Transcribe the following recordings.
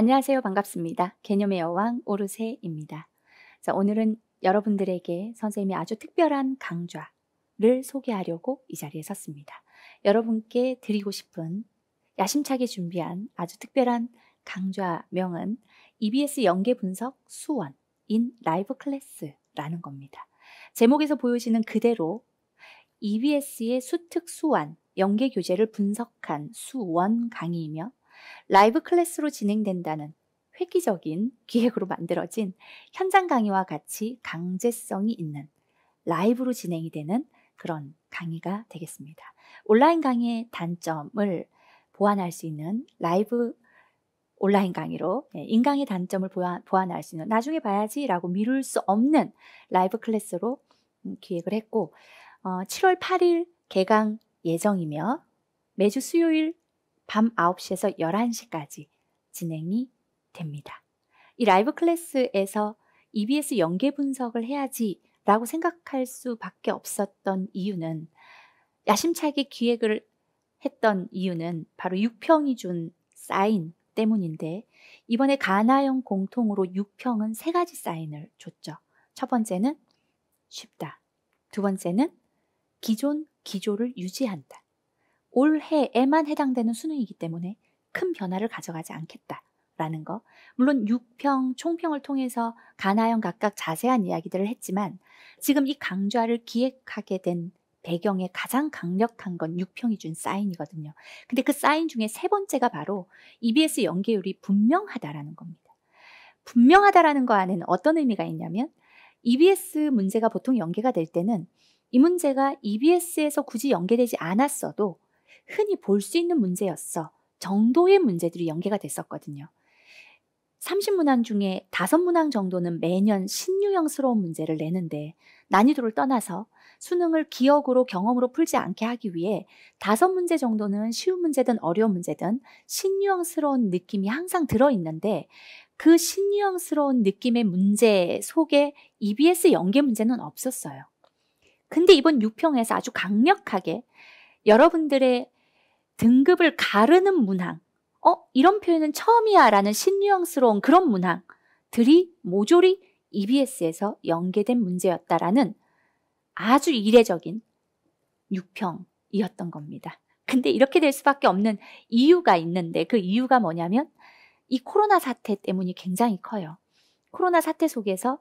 안녕하세요. 반갑습니다. 개념의 여왕 오르세입니다. 자, 오늘은 여러분들에게 선생님이 아주 특별한 강좌를 소개하려고 이 자리에 섰습니다. 여러분께 드리고 싶은 야심차게 준비한 아주 특별한 강좌명은 EBS 연계 분석 수원 인 라이브 클래스라는 겁니다. 제목에서 보여지는 그대로 EBS의 수특 수원 연계 교재를 분석한 수원 강의이며 라이브 클래스로 진행된다는 획기적인 기획으로 만들어진 현장 강의와 같이 강제성이 있는 라이브로 진행이 되는 그런 강의가 되겠습니다. 온라인 강의의 단점을 보완할 수 있는 라이브 온라인 강의로 예, 인강의 단점을 보완할 수 있는 나중에 봐야지라고 미룰 수 없는 라이브 클래스로 음, 기획을 했고 어, 7월 8일 개강 예정이며 매주 수요일 밤 9시에서 11시까지 진행이 됩니다. 이 라이브 클래스에서 EBS 연계 분석을 해야지 라고 생각할 수밖에 없었던 이유는 야심차게 기획을 했던 이유는 바로 6평이준 사인 때문인데 이번에 가나형 공통으로 6평은세 가지 사인을 줬죠. 첫 번째는 쉽다. 두 번째는 기존 기조를 유지한다. 올해에만 해당되는 수능이기 때문에 큰 변화를 가져가지 않겠다라는 거. 물론 6평, 총평을 통해서 가나형 각각 자세한 이야기들을 했지만 지금 이 강좌를 기획하게 된 배경에 가장 강력한 건 6평이 준 사인이거든요. 근데 그 사인 중에 세 번째가 바로 EBS 연계율이 분명하다라는 겁니다. 분명하다라는 거 안에는 어떤 의미가 있냐면 EBS 문제가 보통 연계가 될 때는 이 문제가 EBS에서 굳이 연계되지 않았어도 흔히 볼 수 있는 문제였어 정도의 문제들이 연계가 됐었거든요. 30문항 중에 5문항 정도는 매년 신유형스러운 문제를 내는데 난이도를 떠나서 수능을 기억으로 경험으로 풀지 않게 하기 위해 5문제 정도는 쉬운 문제든 어려운 문제든 신유형스러운 느낌이 항상 들어있는데 그 신유형스러운 느낌의 문제 속에 EBS 연계 문제는 없었어요. 근데 이번 6평에서 아주 강력하게 여러분들의 등급을 가르는 문항, 어, 이런 표현은 처음이야 라는 신유형스러운 그런 문항들이 모조리 EBS에서 연계된 문제였다라는 아주 이례적인 6평이었던 겁니다. 근데 이렇게 될 수밖에 없는 이유가 있는데 그 이유가 뭐냐면 이 코로나 사태 때문이 굉장히 커요. 코로나 사태 속에서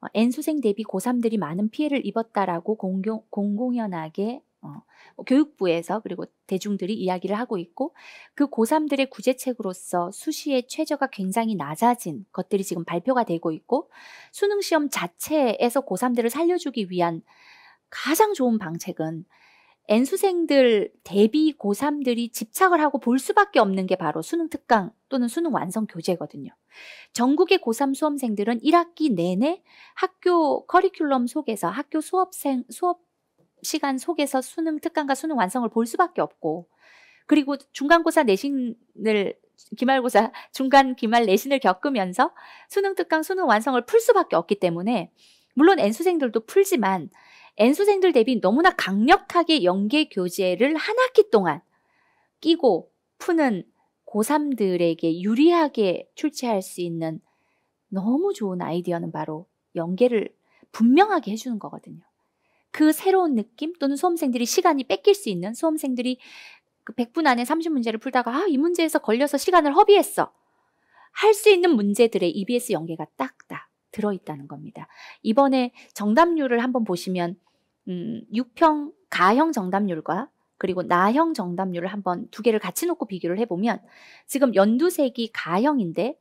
어, N수생 대비 고3들이 많은 피해를 입었다라고 공공, 공공연하게 어, 뭐 교육부에서 그리고 대중들이 이야기를 하고 있고 그고3들의 구제책으로서 수시의 최저가 굉장히 낮아진 것들이 지금 발표가 되고 있고 수능 시험 자체에서 고3들을 살려주기 위한 가장 좋은 방책은 N수생들 대비 고3들이 집착을 하고 볼 수밖에 없는 게 바로 수능 특강 또는 수능 완성 교재거든요. 전국의 고3 수험생들은 1학기 내내 학교 커리큘럼 속에서 학교 수업생, 수업 시간 속에서 수능 특강과 수능 완성을 볼 수밖에 없고 그리고 중간고사 내신을 기말고사 중간 기말 내신을 겪으면서 수능 특강 수능 완성을 풀 수밖에 없기 때문에 물론 N수생들도 풀지만 N수생들 대비 너무나 강력하게 연계 교재를 한 학기 동안 끼고 푸는 고3들에게 유리하게 출제할 수 있는 너무 좋은 아이디어는 바로 연계를 분명하게 해주는 거거든요. 그 새로운 느낌 또는 수험생들이 시간이 뺏길 수 있는 수험생들이 그 100분 안에 30문제를 풀다가 아, 이 문제에서 걸려서 시간을 허비했어. 할 수 있는 문제들의 EBS 연계가 딱딱 들어있다는 겁니다. 이번에 정답률을 한번 보시면 음, 6평 가형 정답률과 그리고 나형 정답률을 한번 두 개를 같이 놓고 비교를 해보면 지금 연두색이 가형인데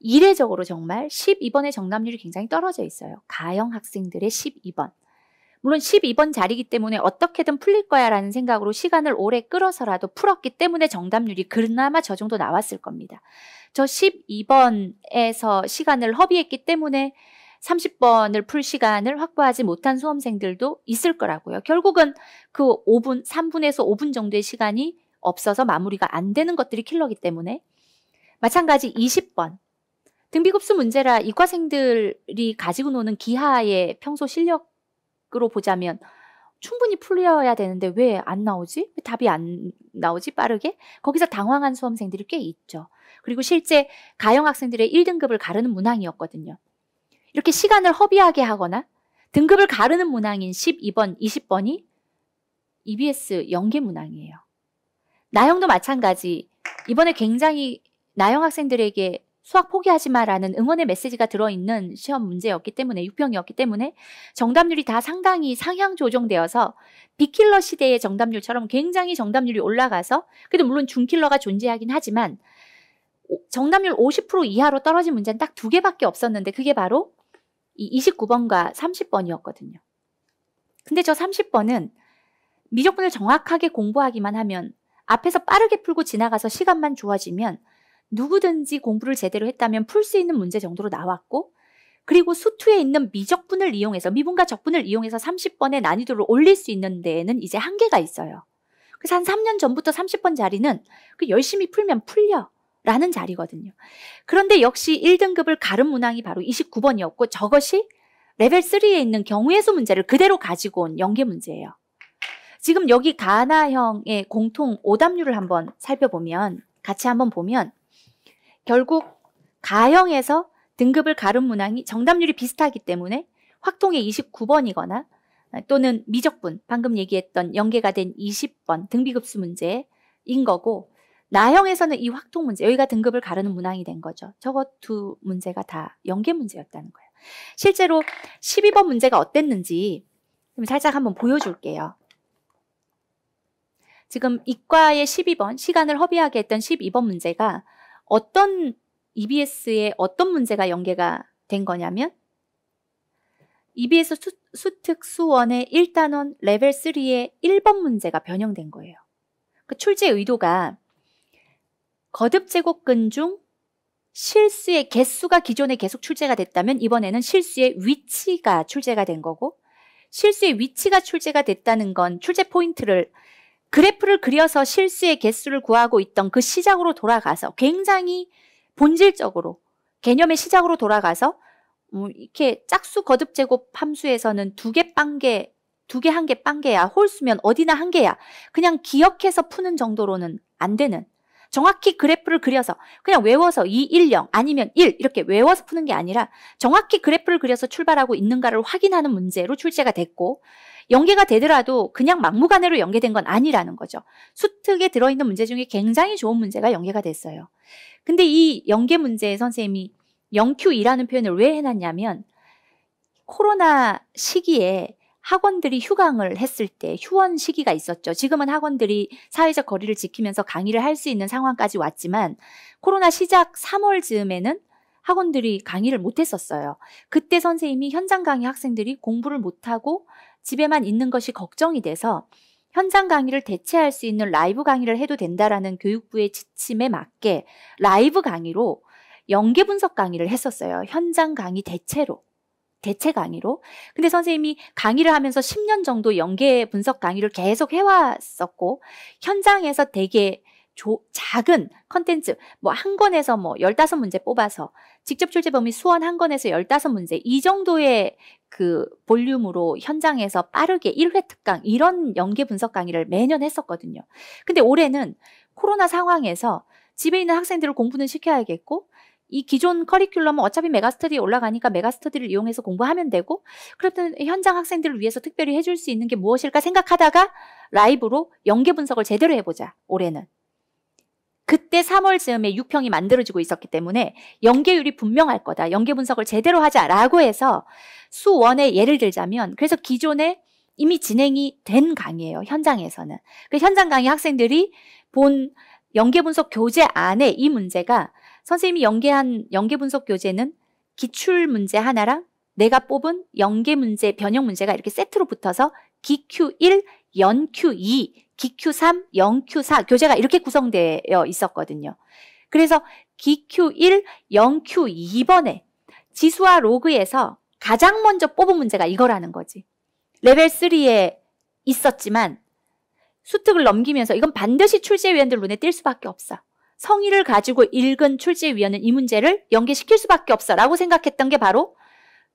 이례적으로 정말 12번의 정답률이 굉장히 떨어져 있어요. 가형 학생들의 12번. 물론 12번 자리이기 때문에 어떻게든 풀릴 거야라는 생각으로 시간을 오래 끌어서라도 풀었기 때문에 정답률이 그나마 저 정도 나왔을 겁니다. 저 12번에서 시간을 허비했기 때문에 30번을 풀 시간을 확보하지 못한 수험생들도 있을 거라고요. 결국은 그 5분, 3분에서 5분 정도의 시간이 없어서 마무리가 안 되는 것들이 킬러기 때문에 마찬가지 20번 등비급수 문제라 이과생들이 가지고 노는 기하의 평소 실력 객으로 보자면 충분히 풀려야 되는데 왜 안 나오지? 왜 답이 안 나오지? 빠르게? 거기서 당황한 수험생들이 꽤 있죠. 그리고 실제 가영 학생들의 1등급을 가르는 문항이었거든요. 이렇게 시간을 허비하게 하거나 등급을 가르는 문항인 12번, 20번이 EBS 연계 문항이에요. 나영도 마찬가지. 이번에 굉장히 나영 학생들에게 수학 포기하지 마라는 응원의 메시지가 들어있는 시험 문제였기 때문에 6평이었기 때문에 정답률이 다 상당히 상향 조정되어서 비킬러 시대의 정답률처럼 굉장히 정답률이 올라가서 그래도 물론 중킬러가 존재하긴 하지만 정답률 50% 이하로 떨어진 문제는 딱 두 개밖에 없었는데 그게 바로 이 29번과 30번이었거든요. 근데 저 30번은 미적분을 정확하게 공부하기만 하면 앞에서 빠르게 풀고 지나가서 시간만 주어지면 누구든지 공부를 제대로 했다면 풀 수 있는 문제 정도로 나왔고 그리고 수투에 있는 미적분을 이용해서 미분과 적분을 이용해서 30번의 난이도를 올릴 수 있는 데에는 이제 한계가 있어요. 그래서 한 3년 전부터 30번 자리는 그 열심히 풀면 풀려. 라는 자리거든요. 그런데 역시 1등급을 가른 문항이 바로 29번이었고 저것이 레벨 3에 있는 경우의 수 문제를 그대로 가지고 온 연계 문제예요. 지금 여기 가나형의 공통 오답률을 한번 살펴보면 같이 한번 보면 결국 가형에서 등급을 가른 문항이 정답률이 비슷하기 때문에 확통의 29번이거나 아, 또는 미적분, 방금 얘기했던 연계가 된 20번 등비급수 문제인 거고 나형에서는 이 확통 문제, 여기가 등급을 가르는 문항이 된 거죠. 저거 두 문제가 다 연계 문제였다는 거예요. 실제로 12번 문제가 어땠는지 살짝 한번 보여줄게요. 지금 이과의 12번, 시간을 허비하게 했던 12번 문제가 어떤 EBS에 어떤 문제가 연계가 된 거냐면 EBS 수, 수특 수원의 1단원 레벨 3의 1번 문제가 변형된 거예요. 그 출제 의도가 거듭 제곱근 중 실수의 개수가 기존에 계속 출제가 됐다면 이번에는 실수의 위치가 출제가 된 거고 실수의 위치가 출제가 됐다는 건 출제 포인트를 그래프를 그려서 실수의 개수를 구하고 있던 그 시작으로 돌아가서 굉장히 본질적으로 개념의 시작으로 돌아가서 어, 이렇게 짝수 거듭 제곱 함수에서는 두 개 빵개 두 개 한 개 빵개야 홀수면 어디나 한 개야 그냥 기억해서 푸는 정도로는 안 되는 정확히 그래프를 그려서 그냥 외워서 2, 1, 0 아니면 1 이렇게 외워서 푸는 게 아니라 정확히 그래프를 그려서 출발하고 있는가를 확인하는 문제로 출제가 됐고 연계가 되더라도 그냥 막무가내로 연계된 건 아니라는 거죠. 수특에 들어있는 문제 중에 굉장히 좋은 문제가 연계가 됐어요. 근데 이 연계 문제에 선생님이 영큐이라는 표현을 왜 해놨냐면 코로나 시기에 학원들이 휴강을 했을 때 휴원 시기가 있었죠. 지금은 학원들이 사회적 거리를 지키면서 강의를 할 수 있는 상황까지 왔지만 코로나 시작 3월 즈음에는 학원들이 강의를 못 했었어요. 그때 선생님이 현장 강의 학생들이 공부를 못 하고 집에만 있는 것이 걱정이 돼서 현장 강의를 대체할 수 있는 라이브 강의를 해도 된다라는 교육부의 지침에 맞게 라이브 강의로 연계 분석 강의를 했었어요. 현장 강의 대체로. 대체 강의로. 근데 선생님이 강의를 하면서 10년 정도 연계 분석 강의를 계속 해왔었고, 현장에서 되게 조, 작은 컨텐츠, 뭐한 권에서 뭐 15문제 뽑아서 직접 출제 범위 수원 한 권에서 15문제 이 정도의 그 볼륨으로 현장에서 빠르게 1회 특강 이런 연계 분석 강의를 매년 했었거든요. 근데 올해는 코로나 상황에서 집에 있는 학생들을 공부는 시켜야겠고 이 기존 커리큘럼은 어차피 메가스터디에 올라가니까 메가스터디를 이용해서 공부하면 되고 그렇다면 현장 학생들을 위해서 특별히 해줄 수 있는 게 무엇일까 생각하다가 라이브로 연계 분석을 제대로 해보자 올해는 그때 3월쯤에 6평이 만들어지고 있었기 때문에 연계율이 분명할 거다. 연계 분석을 제대로 하자라고 해서 수원에 예를 들자면 그래서 기존에 이미 진행이 된 강의예요. 현장에서는. 그 현장 강의 학생들이 본 연계 분석 교재 안에 이 문제가 선생님이 연계한 연계 분석 교재는 기출 문제 하나랑 내가 뽑은 연계 문제, 변형 문제가 이렇게 세트로 붙어서 기Q1, 연Q2 GQ3, 0Q4 교재가 이렇게 구성되어 있었거든요. 그래서 GQ1, 0Q2번에 지수와 로그에서 가장 먼저 뽑은 문제가 이거라는 거지. 레벨 3에 있었지만 수특을 넘기면서 이건 반드시 출제위원들 눈에 띌 수밖에 없어. 성의를 가지고 읽은 출제위원은 이 문제를 연계시킬 수밖에 없어 라고 생각했던 게 바로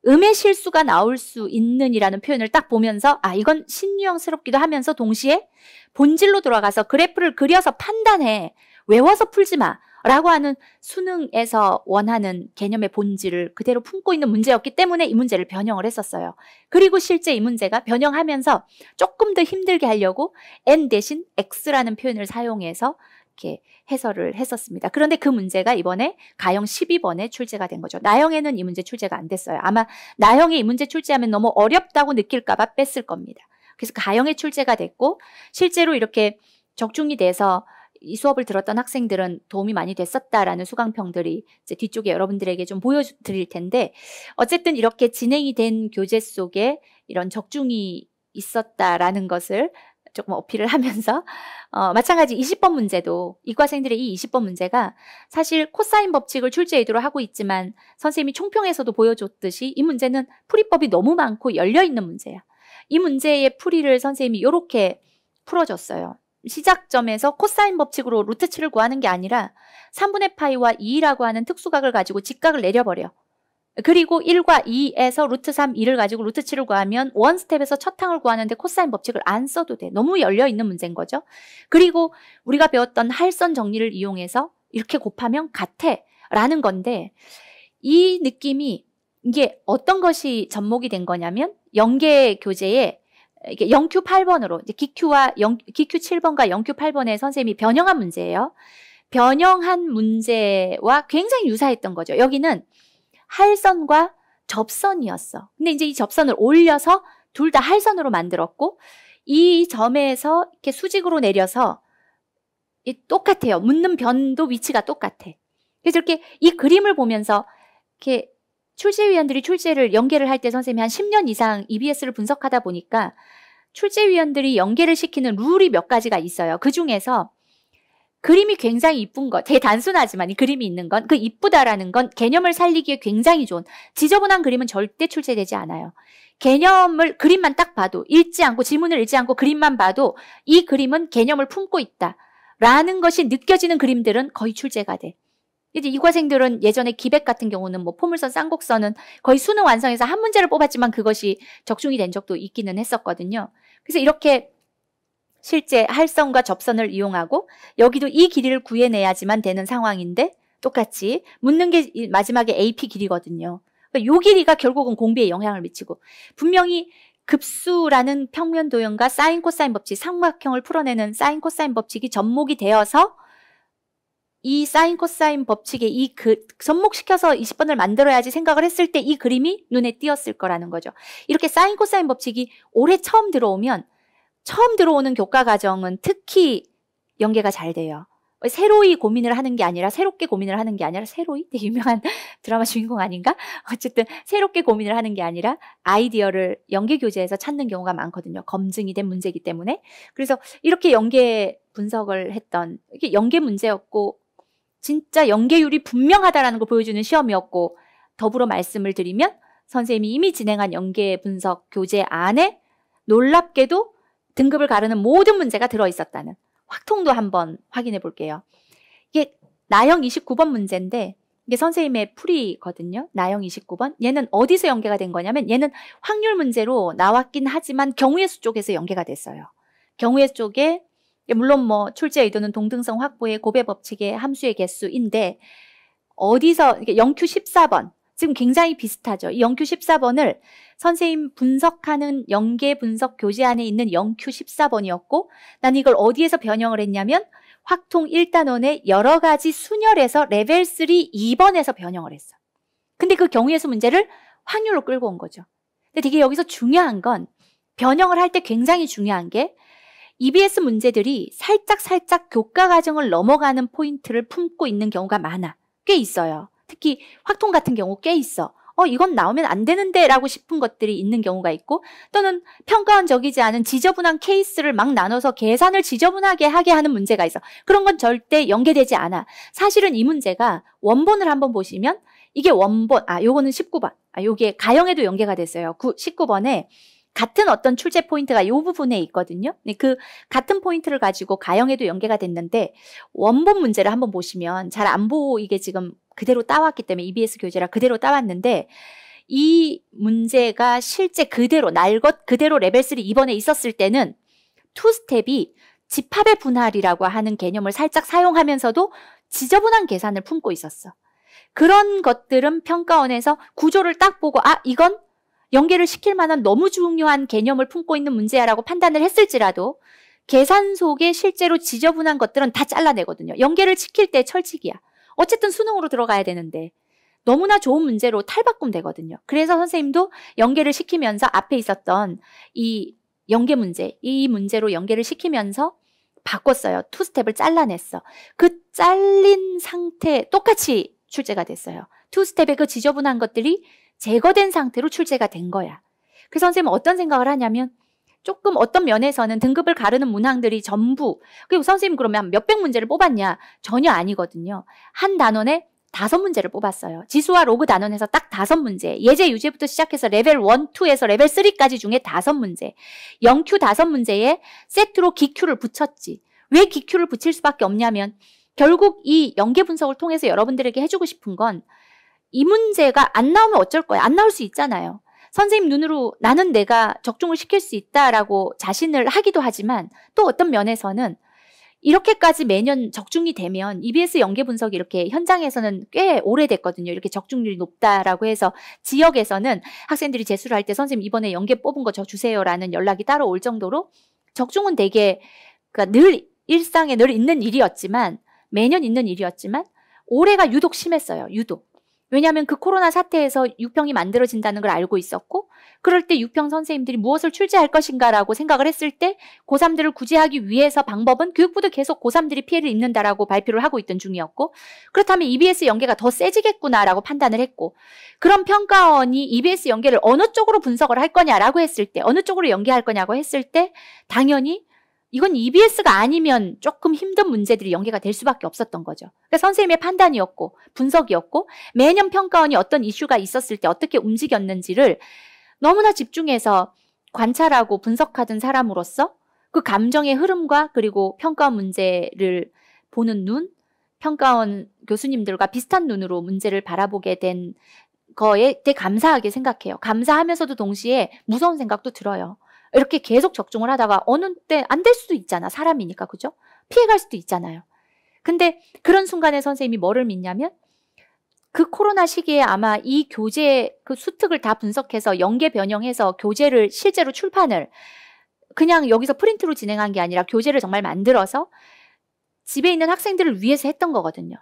음의 실수가 나올 수 있는이라는 표현을 딱 보면서 아 이건 신유형스럽기도 하면서 동시에 본질로 돌아가서 그래프를 그려서 판단해 외워서 풀지 마 라고 하는 수능에서 원하는 개념의 본질을 그대로 품고 있는 문제였기 때문에 이 문제를 변형을 했었어요. 그리고 실제 이 문제가 변형하면서 조금 더 힘들게 하려고 n 대신 x라는 표현을 사용해서 이렇게 해설을 했었습니다. 그런데 그 문제가 이번에 가형 12번에 출제가 된 거죠. 나형에는 이 문제 출제가 안 됐어요. 아마 나형에 이 문제 출제하면 너무 어렵다고 느낄까봐 뺐을 겁니다. 그래서 가형에 출제가 됐고 실제로 이렇게 적중이 돼서 이 수업을 들었던 학생들은 도움이 많이 됐었다라는 수강평들이 이제 뒤쪽에 여러분들에게 좀 보여드릴 텐데 어쨌든 이렇게 진행이 된 교재 속에 이런 적중이 있었다라는 것을 조금 뭐 어필을 하면서 어, 마찬가지 20번 문제도 이과생들의 이 20번 문제가 사실 코사인 법칙을 출제 의도로 하고 있지만 선생님이 총평에서도 보여줬듯이 이 문제는 풀이법이 너무 많고 열려 있는 문제야. 이 문제의 풀이를 선생님이 이렇게 풀어줬어요. 시작점에서 코사인 법칙으로 루트 7을 구하는 게 아니라 3분의 파이와 2라고 하는 특수각을 가지고 직각을 내려버려. 그리고 1과 2에서 루트 3, 2를 가지고 루트 7을 구하면 원 스텝에서 첫 항을 구하는데 코사인 법칙을 안 써도 돼. 너무 열려있는 문제인 거죠. 그리고 우리가 배웠던 할선 정리를 이용해서 이렇게 곱하면 같애 라는 건데 이 느낌이 이게 어떤 것이 접목이 된 거냐면 연계 교재에 이게 0Q 8번으로 이제 기큐와 0, 기큐 7번과 0Q 8번의 선생님이 변형한 문제예요. 변형한 문제와 굉장히 유사했던 거죠. 여기는 할선과 접선이었어. 근데 이제 이 접선을 올려서 둘 다 할선으로 만들었고 이 점에서 이렇게 수직으로 내려서 똑같아요. 묻는 변도 위치가 똑같아. 그래서 이렇게 이 그림을 보면서 이렇게 출제위원들이 출제를 연계를 할 때 선생님이 한 10년 이상 EBS를 분석하다 보니까 출제위원들이 연계를 시키는 룰이 몇 가지가 있어요. 그 중에서 그림이 굉장히 이쁜 것, 되게 단순하지만 이 그림이 있는 건 그 이쁘다라는 건 개념을 살리기에 굉장히 좋은 지저분한 그림은 절대 출제되지 않아요. 개념을 그림만 딱 봐도 읽지 않고 지문을 읽지 않고 그림만 봐도 이 그림은 개념을 품고 있다라는 것이 느껴지는 그림들은 거의 출제가 돼. 이제 이과생들은 예전에 기백 같은 경우는 뭐 포물선, 쌍곡선은 거의 수능 완성에서 한 문제를 뽑았지만 그것이 적중이 된 적도 있기는 했었거든요. 그래서 이렇게 실제 활성과 접선을 이용하고 여기도 이 길이를 구해내야지만 되는 상황인데 똑같이 묻는 게 마지막에 AP 길이거든요. 그러니까 요 길이가 결국은 공비에 영향을 미치고 분명히 급수라는 평면 도형과 사인 코사인 법칙, 삼각형을 풀어내는 사인 코사인 법칙이 접목이 되어서 이 사인 코사인 법칙에 이 그, 접목시켜서 20번을 만들어야지 생각을 했을 때 이 그림이 눈에 띄었을 거라는 거죠. 이렇게 사인 코사인 법칙이 올해 처음 들어오면 처음 들어오는 교과 과정은 특히 연계가 잘 돼요. 새로이 고민을 하는 게 아니라 새롭게 고민을 하는 게 아니라 새로이 되게 유명한 드라마 주인공 아닌가? 어쨌든 새롭게 고민을 하는 게 아니라 아이디어를 연계 교재에서 찾는 경우가 많거든요. 검증이 된 문제이기 때문에. 그래서 이렇게 연계 분석을 했던 이게 연계 문제였고 진짜 연계율이 분명하다라는 걸 보여주는 시험이었고 더불어 말씀을 드리면 선생님이 이미 진행한 연계 분석 교재 안에 놀랍게도 등급을 가르는 모든 문제가 들어 있었다는 확통도 한번 확인해 볼게요. 이게 나형 29번 문제인데 이게 선생님의 풀이거든요. 나형 29번. 얘는 어디서 연계가 된 거냐면 얘는 확률 문제로 나왔긴 하지만 경우의 수 쪽에서 연계가 됐어요. 경우의 수 쪽에 물론 뭐 출제 의도는 동등성 확보의 고배 법칙의 함수의 개수인데 어디서 0Q 14번 지금 굉장히 비슷하죠. 이 영큐 14번을 선생님 분석하는 연계 분석 교재 안에 있는 영큐 14번이었고 난 이걸 어디에서 변형을 했냐면 확통 1단원의 여러 가지 순열에서 레벨 3 2번에서 변형을 했어. 근데 그 경우에서 문제를 확률로 끌고 온 거죠. 근데 되게 여기서 중요한 건 변형을 할 때 굉장히 중요한 게 EBS 문제들이 살짝살짝 살짝 교과 과정을 넘어가는 포인트를 품고 있는 경우가 많아. 꽤 있어요. 특히 확통 같은 경우 꽤 있어. 어, 이건 나오면 안 되는데 라고 싶은 것들이 있는 경우가 있고 또는 평가원적이지 않은 지저분한 케이스를 막 나눠서 계산을 지저분하게 하게 하는 문제가 있어. 그런 건 절대 연계되지 않아. 사실은 이 문제가 원본을 한번 보시면 이게 원본, 아, 요거는 19번. 아, 요게 가형에도 연계가 됐어요. 9, 19번에 같은 어떤 출제 포인트가 이 부분에 있거든요. 그 같은 포인트를 가지고 가형에도 연계가 됐는데 원본 문제를 한번 보시면 잘 안 보이게 지금 그대로 따왔기 때문에 EBS 교재라 그대로 따왔는데 이 문제가 실제 그대로 날 것 그대로 레벨 3 이번에 있었을 때는 투 스텝이 집합의 분할이라고 하는 개념을 살짝 사용하면서도 지저분한 계산을 품고 있었어. 그런 것들은 평가원에서 구조를 딱 보고 아 이건 연계를 시킬 만한 너무 중요한 개념을 품고 있는 문제야라고 판단을 했을지라도 계산 속에 실제로 지저분한 것들은 다 잘라내거든요. 연계를 시킬 때 철칙이야. 어쨌든 수능으로 들어가야 되는데 너무나 좋은 문제로 탈바꿈 되거든요. 그래서 선생님도 연계를 시키면서 앞에 있었던 이 연계 문제, 이 문제로 연계를 시키면서 바꿨어요. 투 스텝을 잘라냈어. 그 잘린 상태 똑같이 출제가 됐어요. 투 스텝의 그 지저분한 것들이 제거된 상태로 출제가 된 거야. 그 선생님은 어떤 생각을 하냐면 조금 어떤 면에서는 등급을 가르는 문항들이 전부 그리고 선생님 그러면 몇백 문제를 뽑았냐 전혀 아니거든요. 한 단원에 다섯 문제를 뽑았어요. 지수와 로그 단원에서 딱 다섯 문제. 예제 유제부터 시작해서 레벨 1, 2에서 레벨 3까지 중에 다섯 문제. 0Q 다섯 문제에 세트로 기Q를 붙였지. 왜 기Q를 붙일 수밖에 없냐면 결국 이 연계 분석을 통해서 여러분들에게 해주고 싶은 건 이 문제가 안 나오면 어쩔 거야. 안 나올 수 있잖아요. 선생님 눈으로 나는 내가 적중을 시킬 수 있다라고 자신을 하기도 하지만 또 어떤 면에서는 이렇게까지 매년 적중이 되면 EBS 연계 분석이 이렇게 현장에서는 꽤 오래됐거든요. 이렇게 적중률이 높다라고 해서 지역에서는 학생들이 재수를 할 때 선생님 이번에 연계 뽑은 거 저 주세요라는 연락이 따로 올 정도로 적중은 되게 그러니까 늘 일상에 늘 있는 일이었지만 매년 있는 일이었지만 올해가 유독 심했어요. 유독. 왜냐하면 그 코로나 사태에서 육평이 만들어진다는 걸 알고 있었고 그럴 때 육평 선생님들이 무엇을 출제할 것인가라고 생각을 했을 때 고3들을 구제하기 위해서 방법은 교육부도 계속 고3들이 피해를 입는다라고 발표를 하고 있던 중이었고 그렇다면 EBS 연계가 더 세지겠구나라고 판단을 했고 그런 평가원이 EBS 연계를 어느 쪽으로 분석을 할 거냐라고 했을 때 어느 쪽으로 연계할 거냐고 했을 때 당연히 이건 EBS가 아니면 조금 힘든 문제들이 연계가 될 수밖에 없었던 거죠. 그러니까 선생님의 판단이었고 분석이었고 매년 평가원이 어떤 이슈가 있었을 때 어떻게 움직였는지를 너무나 집중해서 관찰하고 분석하던 사람으로서 그 감정의 흐름과 그리고 평가원 문제를 보는 눈, 평가원 교수님들과 비슷한 눈으로 문제를 바라보게 된 거에 되게 감사하게 생각해요. 감사하면서도 동시에 무서운 생각도 들어요. 이렇게 계속 적중을 하다가 어느 때 안 될 수도 있잖아. 사람이니까. 그죠? 피해갈 수도 있잖아요. 근데 그런 순간에 선생님이 뭐를 믿냐면 그 코로나 시기에 아마 이 교재 그 수특을 다 분석해서 연계 변형해서 교재를 실제로 출판을 그냥 여기서 프린트로 진행한 게 아니라 교재를 정말 만들어서 집에 있는 학생들을 위해서 했던 거거든요.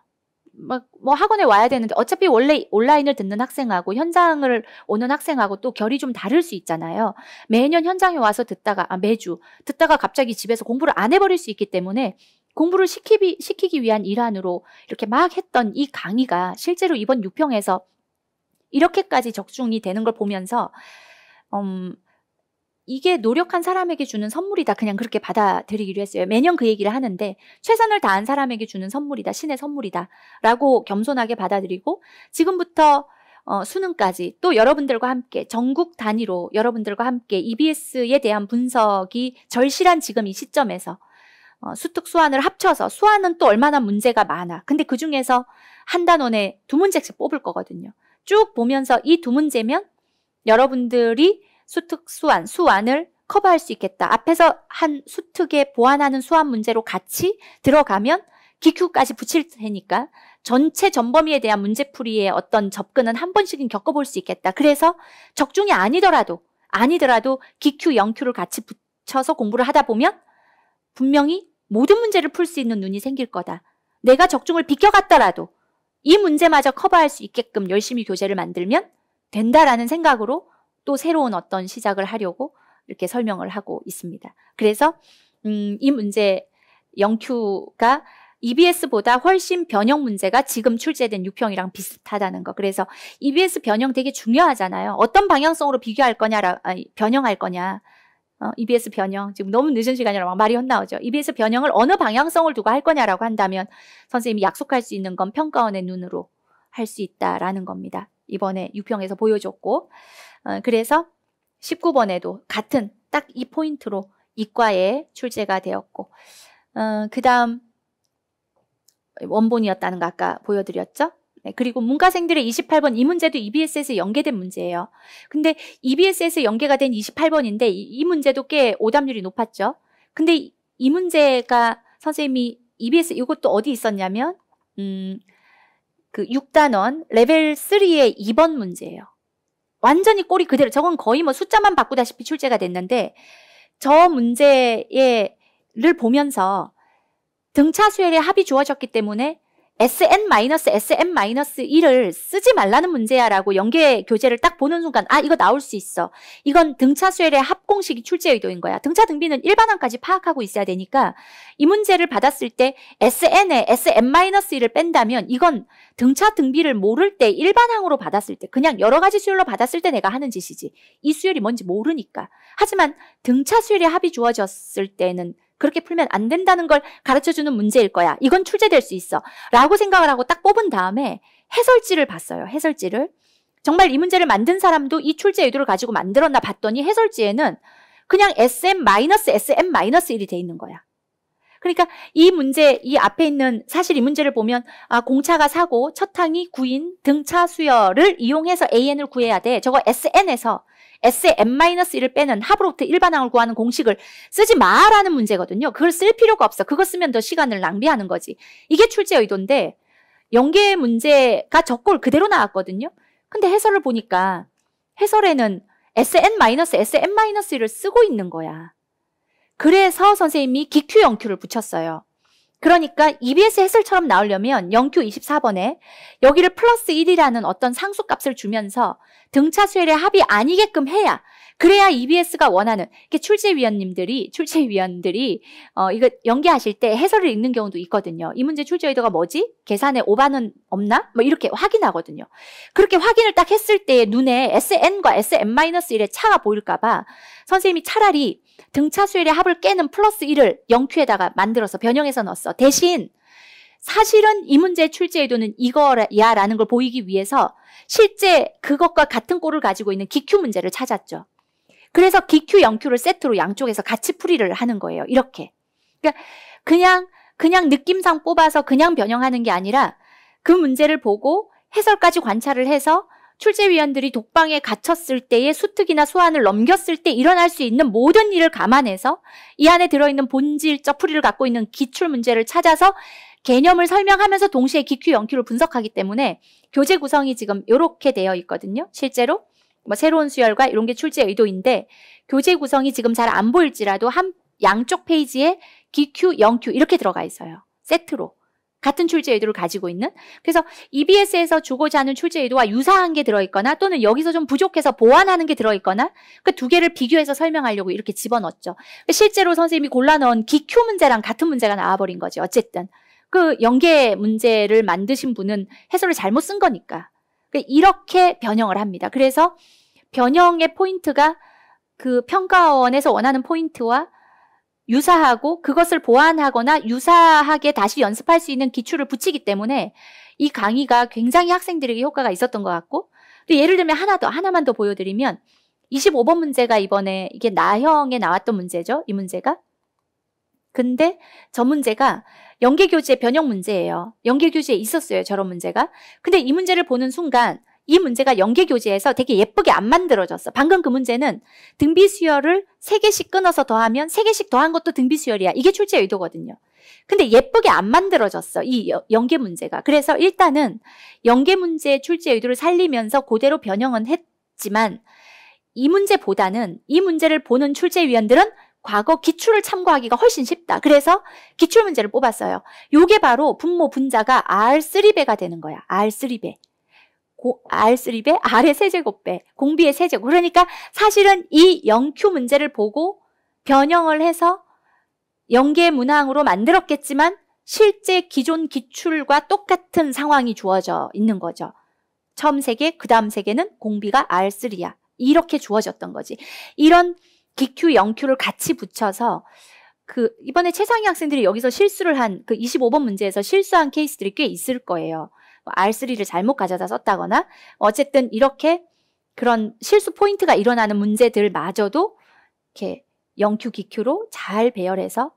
막뭐 학원에 와야 되는데 어차피 원래 온라인을 듣는 학생하고 현장을 오는 학생하고 또 결이 좀 다를 수 있잖아요. 매년 현장에 와서 듣다가 아 매주 듣다가 갑자기 집에서 공부를 안 해버릴 수 있기 때문에 공부를 시키기, 시키기 위한 일환으로 이렇게 막 했던 이 강의가 실제로 이번 6평에서 이렇게까지 적중이 되는 걸 보면서, 음, 이게 노력한 사람에게 주는 선물이다. 그냥 그렇게 받아들이기로 했어요. 매년 그 얘기를 하는데 최선을 다한 사람에게 주는 선물이다. 신의 선물이다. 라고 겸손하게 받아들이고 지금부터 어, 수능까지 또 여러분들과 함께 전국 단위로 여러분들과 함께 EBS에 대한 분석이 절실한 지금 이 시점에서 어, 수특 수환을 합쳐서 수환은 또 얼마나 문제가 많아. 근데 그 중에서 한 단원에 두 문제씩 뽑을 거거든요. 쭉 보면서 이 두 문제면 여러분들이 수특 수완, 수완을 커버할 수 있겠다. 앞에서 한 수특에 보완하는 수완 문제로 같이 들어가면 기큐까지 붙일 테니까 전체 전범위에 대한 문제풀이의 어떤 접근은 한 번씩은 겪어볼 수 있겠다. 그래서 적중이 아니더라도 아니더라도 기큐, 영큐를 같이 붙여서 공부를 하다 보면 분명히 모든 문제를 풀 수 있는 눈이 생길 거다. 내가 적중을 비껴갔더라도 이 문제마저 커버할 수 있게끔 열심히 교재를 만들면 된다라는 생각으로 또 새로운 어떤 시작을 하려고 이렇게 설명을 하고 있습니다. 그래서 음, 이 문제 영큐가 EBS보다 훨씬 변형 문제가 지금 출제된 6평이랑 비슷하다는 거. 그래서 EBS 변형 되게 중요하잖아요. 어떤 방향성으로 비교할 거냐, 아니, 변형할 거냐. 어, EBS 변형. 지금 너무 늦은 시간이라 막 말이 헛나오죠. EBS 변형을 어느 방향성을 두고 할 거냐라고 한다면 선생님이 약속할 수 있는 건 평가원의 눈으로 할 수 있다라는 겁니다. 이번에 6평에서 보여줬고 어, 그래서 19번에도 같은 딱 이 포인트로 이과에 출제가 되었고 어, 그 다음 원본이었다는 거 아까 보여드렸죠? 네, 그리고 문과생들의 28번 이 문제도 EBS에서 연계된 문제예요. 근데 EBS에서 연계가 된 28번인데 이, 이 문제도 꽤 오답률이 높았죠. 근데 이, 이 문제가 선생님이 EBS 이것도 어디 있었냐면 음, 그 6단원 레벨 3의 2번 문제예요. 완전히 꼬리 그대로 저건 거의 뭐 숫자만 바꾸다시피 출제가 됐는데 저 문제를 보면서 등차 수열의 합이 주어졌기 때문에 SN-SM-1을 쓰지 말라는 문제야 라고 연계 교재를 딱 보는 순간 아 이거 나올 수 있어. 이건 등차수열의 합공식이 출제 의도인 거야. 등차 등비는 일반항까지 파악하고 있어야 되니까 이 문제를 받았을 때 SN에 s n 1을 뺀다면 이건 등차 등비를 모를 때 일반항으로 받았을 때 그냥 여러 가지 수열로 받았을 때 내가 하는 짓이지. 이 수열이 뭔지 모르니까. 하지만 등차수열의 합이 주어졌을 때는 그렇게 풀면 안 된다는 걸 가르쳐주는 문제일 거야. 이건 출제될 수 있어. 라고 생각을 하고 딱 뽑은 다음에 해설지를 봤어요. 해설지를. 정말 이 문제를 만든 사람도 이 출제 의도를 가지고 만들었나 봤더니 해설지에는 그냥 SM-SM-1이 돼 있는 거야. 그러니까 이 문제, 이 앞에 있는 사실 이 문제를 보면 아, 공차가 사고, 첫 항이 구인, 등차 수열을 이용해서 AN을 구해야 돼. 저거 SN에서 S의 n-1을 빼는 하으로트 일반항을 구하는 공식을 쓰지 마라는 문제거든요. 그걸 쓸 필요가 없어. 그거 쓰면 더 시간을 낭비하는 거지. 이게 출제 의도인데 연계 문제가 적골 그대로 나왔거든요. 근데 해설을 보니까 해설에는 SN-SN-1을 쓰고 있는 거야. 그래서 선생님이 기큐 영큐를 붙였어요. 그러니까 EBS 해설처럼 나오려면 0Q 24번에 여기를 플러스 1이라는 어떤 상수값을 주면서 등차수열의 합이 아니게끔 해야 그래야 EBS가 원하는 이게 출제위원님들이 출제위원들이 어 이거 연기하실 때 해설을 읽는 경우도 있거든요. 이 문제 출제 의도가 뭐지? 계산에 오반은 없나? 뭐 이렇게 확인하거든요. 그렇게 확인을 딱 했을 때 눈에 SN과 SN-1의 차가 보일까 봐 선생님이 차라리 등차수율의 합을 깨는 플러스 1을 영큐에다가 만들어서 변형해서 넣었어. 대신 사실은 이 문제의 출제의도는 이거야라는 걸 보이기 위해서 실제 그것과 같은 꼴을 가지고 있는 기큐 문제를 찾았죠. 그래서 기큐, 영큐를 세트로 양쪽에서 같이 풀이를 하는 거예요. 이렇게. 그러니까 그냥 그냥 느낌상 뽑아서 그냥 변형하는 게 아니라 그 문제를 보고 해설까지 관찰을 해서 출제위원들이 독방에 갇혔을 때의 수특이나 소환을 넘겼을 때 일어날 수 있는 모든 일을 감안해서 이 안에 들어있는 본질적 풀이를 갖고 있는 기출 문제를 찾아서 개념을 설명하면서 동시에 기큐, 영큐를 분석하기 때문에 교재 구성이 지금 이렇게 되어 있거든요. 실제로 뭐 새로운 수열과 이런 게 출제 의도인데 교재 구성이 지금 잘 안 보일지라도 한 양쪽 페이지에 기큐, 영큐 이렇게 들어가 있어요. 세트로. 같은 출제 의도를 가지고 있는 그래서 EBS에서 주고자 하는 출제 의도와 유사한 게 들어있거나 또는 여기서 좀 부족해서 보완하는 게 들어있거나 그 두 개를 비교해서 설명하려고 이렇게 집어넣었죠. 그러니까 실제로 선생님이 골라넣은 기큐 문제랑 같은 문제가 나와버린 거지 어쨌든 그 연계 문제를 만드신 분은 해설을 잘못 쓴 거니까 그러니까 이렇게 변형을 합니다. 그래서 변형의 포인트가 그 평가원에서 원하는 포인트와 유사하고 그것을 보완하거나 유사하게 다시 연습할 수 있는 기출을 붙이기 때문에 이 강의가 굉장히 학생들에게 효과가 있었던 것 같고 예를 들면 하나 더 하나만 더 보여드리면 25번 문제가 이번에 이게 나형에 나왔던 문제죠 이 문제가 근데 저 문제가 연계교재 변형 문제예요 연계교재에 있었어요 저런 문제가 근데 이 문제를 보는 순간 이 문제가 연계 교재에서 되게 예쁘게 안 만들어졌어. 방금 그 문제는 등비 수열을 3개씩 끊어서 더하면 3개씩 더한 것도 등비 수열이야. 이게 출제 의도거든요. 근데 예쁘게 안 만들어졌어. 이 연계 문제가. 그래서 일단은 연계 문제의 출제 의도를 살리면서 그대로 변형은 했지만 이 문제보다는 이 문제를 보는 출제위원들은 과거 기출을 참고하기가 훨씬 쉽다. 그래서 기출 문제를 뽑았어요. 요게 바로 분모 분자가 R3배가 되는 거야. R3배. 고, R수립의 R의 세제곱배, 공비의 세제곱. 그러니까 사실은 이 영큐 문제를 보고 변형을 해서 영계 문항으로 만들었겠지만 실제 기존 기출과 똑같은 상황이 주어져 있는 거죠. 처음 세계, 그 다음 세계는 공비가 R3야. 이렇게 주어졌던 거지. 이런 기큐, 영큐를 같이 붙여서 그 이번에 최상위 학생들이 여기서 실수를 한 그 25번 문제에서 실수한 케이스들이 꽤 있을 거예요. R3를 잘못 가져다 썼다거나 어쨌든 이렇게 그런 실수 포인트가 일어나는 문제들마저도 이렇게 영큐 기큐로 잘 배열해서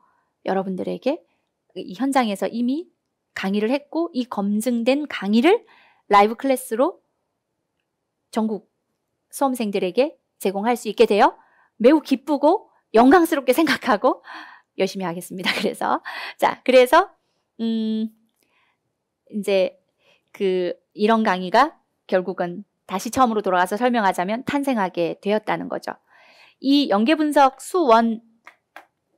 여러분들에게 이 현장에서 이미 강의를 했고 이 검증된 강의를 라이브 클래스로 전국 수험생들에게 제공할 수 있게 되어 매우 기쁘고 영광스럽게 생각하고 열심히 하겠습니다. 그래서 자 그래서 음 이제 그 이런 강의가 결국은 다시 처음으로 돌아가서 설명하자면 탄생하게 되었다는 거죠. 이 연계 분석 수원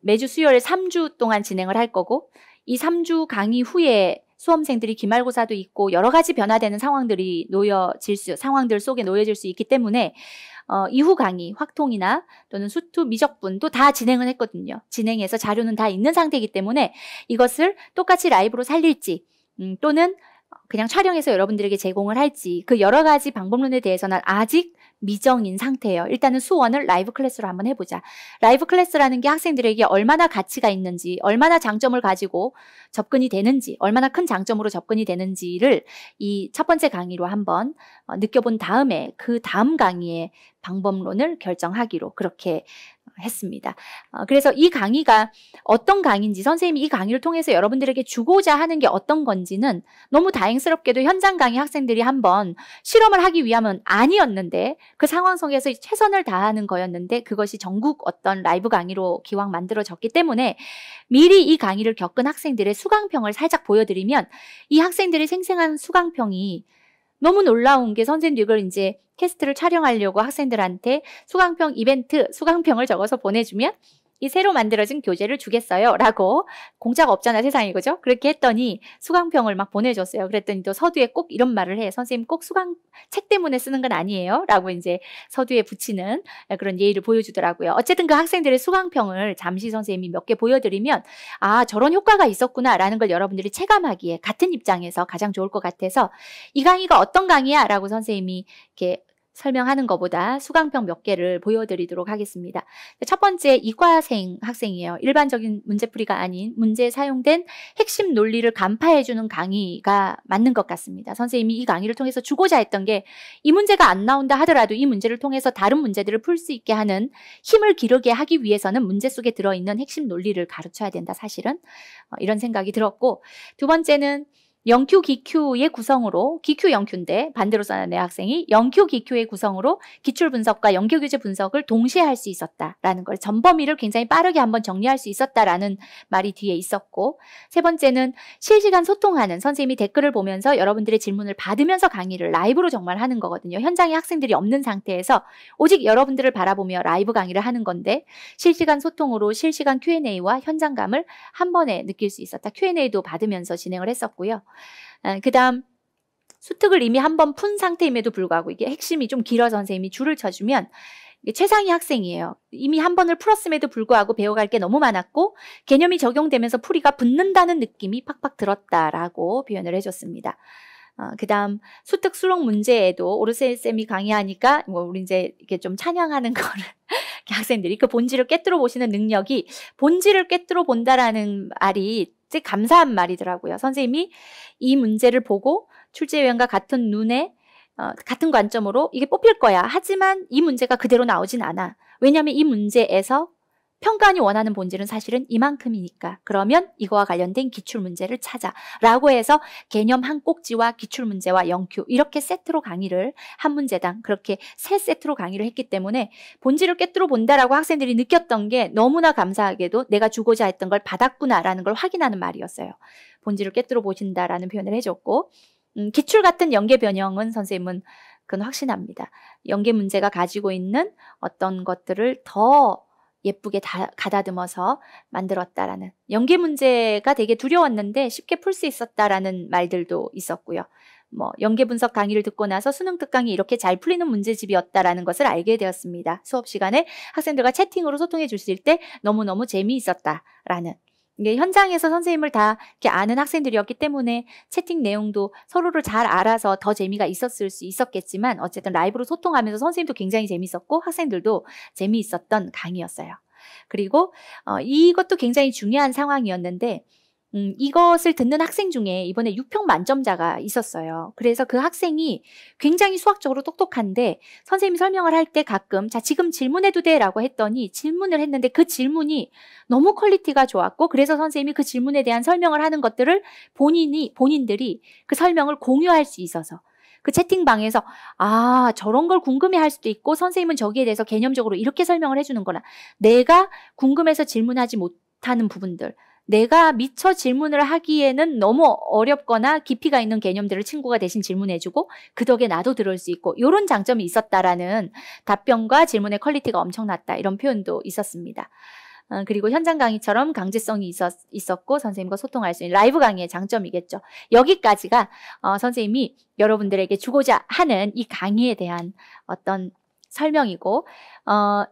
매주 수요일 3주 동안 진행을 할 거고 이 3주 강의 후에 수험생들이 기말고사도 있고 여러 가지 변화되는 상황들이 놓여질 수 상황들 속에 놓여질 수 있기 때문에 어, 이후 강의 확통이나 또는 수투 미적분도 다 진행을 했거든요. 진행해서 자료는 다 있는 상태이기 때문에 이것을 똑같이 라이브로 살릴지 음, 또는 그냥 촬영해서 여러분들에게 제공을 할지 그 여러 가지 방법론에 대해서는 아직 미정인 상태예요. 일단은 수원을 라이브 클래스로 한번 해보자. 라이브 클래스라는 게 학생들에게 얼마나 가치가 있는지, 얼마나 장점을 가지고 접근이 되는지, 얼마나 큰 장점으로 접근이 되는지를 이 첫 번째 강의로 한번 어, 느껴본 다음에 그 다음 강의에 방법론을 결정하기로 그렇게 했습니다. 어, 그래서 이 강의가 어떤 강의인지 선생님이 이 강의를 통해서 여러분들에게 주고자 하는 게 어떤 건지는 너무 다행스럽게도 현장 강의 학생들이 한번 실험을 하기 위함은 아니었는데 그 상황 속에서 최선을 다하는 거였는데 그것이 전국 어떤 라이브 강의로 기왕 만들어졌기 때문에 미리 이 강의를 겪은 학생들의 수강평을 살짝 보여드리면 이 학생들의 생생한 수강평이 너무 놀라운 게 선생님 이걸 이제 캐스트를 촬영하려고 학생들한테 수강평 이벤트 수강평을 적어서 보내주면 이 새로 만들어진 교재를 주겠어요. 라고 공짜가 없잖아 세상에 그죠? 그렇게 했더니 수강평을 막 보내줬어요. 그랬더니 또 서두에 꼭 이런 말을 해. 선생님 꼭 수강 책 때문에 쓰는 건 아니에요. 라고 이제 서두에 붙이는 그런 예의를 보여주더라고요. 어쨌든 그 학생들의 수강평을 잠시 선생님이 몇 개 보여드리면 아 저런 효과가 있었구나 라는 걸 여러분들이 체감하기에 같은 입장에서 가장 좋을 것 같아서 이 강의가 어떤 강의야? 라고 선생님이 이렇게 설명하는 것보다 수강평 몇 개를 보여드리도록 하겠습니다. 네, 첫 번째 이과생 학생이에요. 일반적인 문제풀이가 아닌 문제에 사용된 핵심 논리를 간파해주는 강의가 맞는 것 같습니다. 선생님이 이 강의를 통해서 주고자 했던 게 이 문제가 안 나온다 하더라도 이 문제를 통해서 다른 문제들을 풀 수 있게 하는 힘을 기르게 하기 위해서는 문제 속에 들어있는 핵심 논리를 가르쳐야 된다 사실은 어, 이런 생각이 들었고 두 번째는 영큐 기큐의 구성으로 기큐 영큐인데 반대로 써낸 학생이 영큐 기큐의 구성으로 기출 분석과 연계 교재 분석을 동시에 할 수 있었다라는 걸 전범위를 굉장히 빠르게 한번 정리할 수 있었다라는 말이 뒤에 있었고 세 번째는 실시간 소통하는 선생님이 댓글을 보면서 여러분들의 질문을 받으면서 강의를 라이브로 정말 하는 거거든요. 현장에 학생들이 없는 상태에서 오직 여러분들을 바라보며 라이브 강의를 하는 건데 실시간 소통으로 실시간 Q&A와 현장감을 한 번에 느낄 수 있었다. Q&A도 받으면서 진행을 했었고요. 그 다음 수특을 이미 한 번 푼 상태임에도 불구하고 이게 핵심이 좀길어 선생님이 줄을 쳐주면 이게 최상위 학생이에요. 이미 한 번을 풀었음에도 불구하고 배워갈 게 너무 많았고 개념이 적용되면서 풀이가 붙는다는 느낌이 팍팍 들었다라고 표현을 해줬습니다. 어, 그 다음 수특 수록 문제에도 오르세 쌤이 강의하니까 뭐 우리 이제 이렇게 좀 찬양하는 거를 학생들이 그 본질을 깨뜨려 보시는 능력이 본질을 깨뜨려 본다라는 말이 즉 감사한 말이더라고요. 선생님이 이 문제를 보고 출제위원과 같은 눈에 어, 같은 관점으로 이게 뽑힐 거야. 하지만 이 문제가 그대로 나오진 않아. 왜냐하면 이 문제에서 평가원이 원하는 본질은 사실은 이만큼이니까. 그러면 이거와 관련된 기출문제를 찾아라고 해서 개념 한 꼭지와 기출문제와 영큐 이렇게 세트로 강의를 한 문제당 그렇게 세 세트로 강의를 했기 때문에 본질을 깨뜨려 본다라고 학생들이 느꼈던 게 너무나 감사하게도 내가 주고자 했던 걸 받았구나라는 걸 확인하는 말이었어요. 본질을 깨뜨려 보신다라는 표현을 해줬고 음, 기출 같은 연계 변형은 선생님은 그건 확신합니다. 연계 문제가 가지고 있는 어떤 것들을 더 예쁘게 다, 가다듬어서 만들었다라는 연계 문제가 되게 두려웠는데 쉽게 풀 수 있었다라는 말들도 있었고요. 뭐 연계 분석 강의를 듣고 나서 수능 특강이 이렇게 잘 풀리는 문제집이었다라는 것을 알게 되었습니다. 수업 시간에 학생들과 채팅으로 소통해 주실 때 너무너무 재미있었다라는 이게 현장에서 선생님을 다 이렇게 아는 학생들이었기 때문에 채팅 내용도 서로를 잘 알아서 더 재미가 있었을 수 있었겠지만 어쨌든 라이브로 소통하면서 선생님도 굉장히 재밌었고 학생들도 재미있었던 강의였어요. 그리고 어, 이것도 굉장히 중요한 상황이었는데 음, 이것을 듣는 학생 중에 이번에 6평 만점자가 있었어요. 그래서 그 학생이 굉장히 수학적으로 똑똑한데 선생님이 설명을 할 때 가끔 자, 지금 질문해도 돼 라고 했더니 질문을 했는데 그 질문이 너무 퀄리티가 좋았고 그래서 선생님이 그 질문에 대한 설명을 하는 것들을 본인이, 본인들이 그 설명을 공유할 수 있어서 그 채팅방에서 아 저런 걸 궁금해할 수도 있고 선생님은 저기에 대해서 개념적으로 이렇게 설명을 해주는거나 내가 궁금해서 질문하지 못하는 부분들 내가 미처 질문을 하기에는 너무 어렵거나 깊이가 있는 개념들을 친구가 대신 질문해주고 그 덕에 나도 들을 수 있고 이런 장점이 있었다라는 답변과 질문의 퀄리티가 엄청났다 이런 표현도 있었습니다. 어, 그리고 현장 강의처럼 강제성이 있었, 있었고 선생님과 소통할 수 있는 라이브 강의의 장점이겠죠. 여기까지가 어, 선생님이 여러분들에게 주고자 하는 이 강의에 대한 어떤 설명이고 어,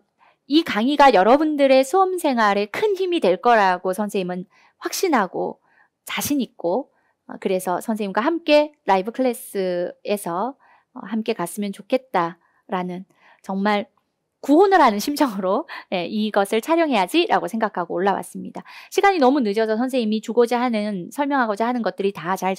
이 강의가 여러분들의 수험 생활에 큰 힘이 될 거라고 선생님은 확신하고 자신 있고 어, 그래서 선생님과 함께 라이브 클래스에서 어, 함께 갔으면 좋겠다라는 정말 구혼을 하는 심정으로 네, 이것을 촬영해야지라고 생각하고 올라왔습니다. 시간이 너무 늦어서 선생님이 주고자 하는 설명하고자 하는 것들이 다 잘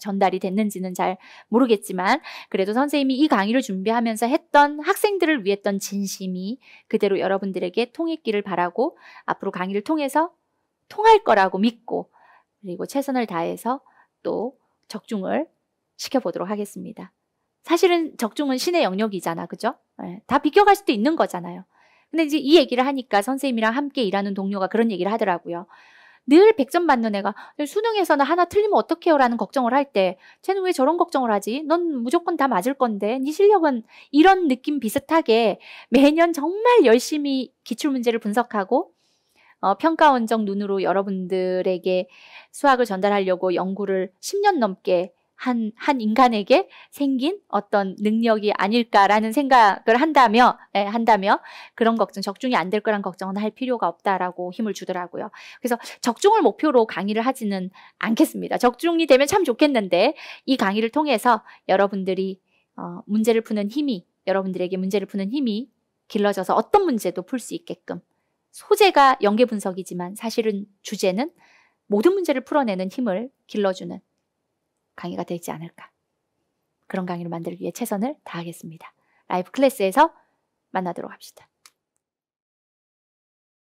전달이 됐는지는 잘 모르겠지만 그래도 선생님이 이 강의를 준비하면서 했던 학생들을 위했던 진심이 그대로 여러분들에게 통했기를 바라고 앞으로 강의를 통해서 통할 거라고 믿고 그리고 최선을 다해서 또 적중을 시켜보도록 하겠습니다. 사실은 적중은 신의 영역이잖아, 그죠? 예, 다 비껴갈 수도 있는 거잖아요. 근데 이제 이 얘기를 하니까 선생님이랑 함께 일하는 동료가 그런 얘기를 하더라고요. 늘 100점 받는 애가 수능에서는 하나 틀리면 어떡해요? 라는 걱정을 할 때 쟤는 왜 저런 걱정을 하지? 넌 무조건 다 맞을 건데 네 실력은 이런 느낌 비슷하게 매년 정말 열심히 기출문제를 분석하고 어, 평가원적 눈으로 여러분들에게 수학을 전달하려고 연구를 10년 넘게 한, 한 인간에게 생긴 어떤 능력이 아닐까라는 생각을 한다며, 예, 한다며 그런 걱정, 적중이 안 될 거란 걱정은 할 필요가 없다라고 힘을 주더라고요. 그래서 적중을 목표로 강의를 하지는 않겠습니다. 적중이 되면 참 좋겠는데 이 강의를 통해서 여러분들이 어, 문제를 푸는 힘이, 여러분들에게 문제를 푸는 힘이 길러져서 어떤 문제도 풀 수 있게끔 소재가 연계 분석이지만 사실은 주제는 모든 문제를 풀어내는 힘을 길러주는 강의가 되지 않을까. 그런 강의를 만들기 위해 최선을 다하겠습니다. 라이브 클래스에서 만나도록 합시다.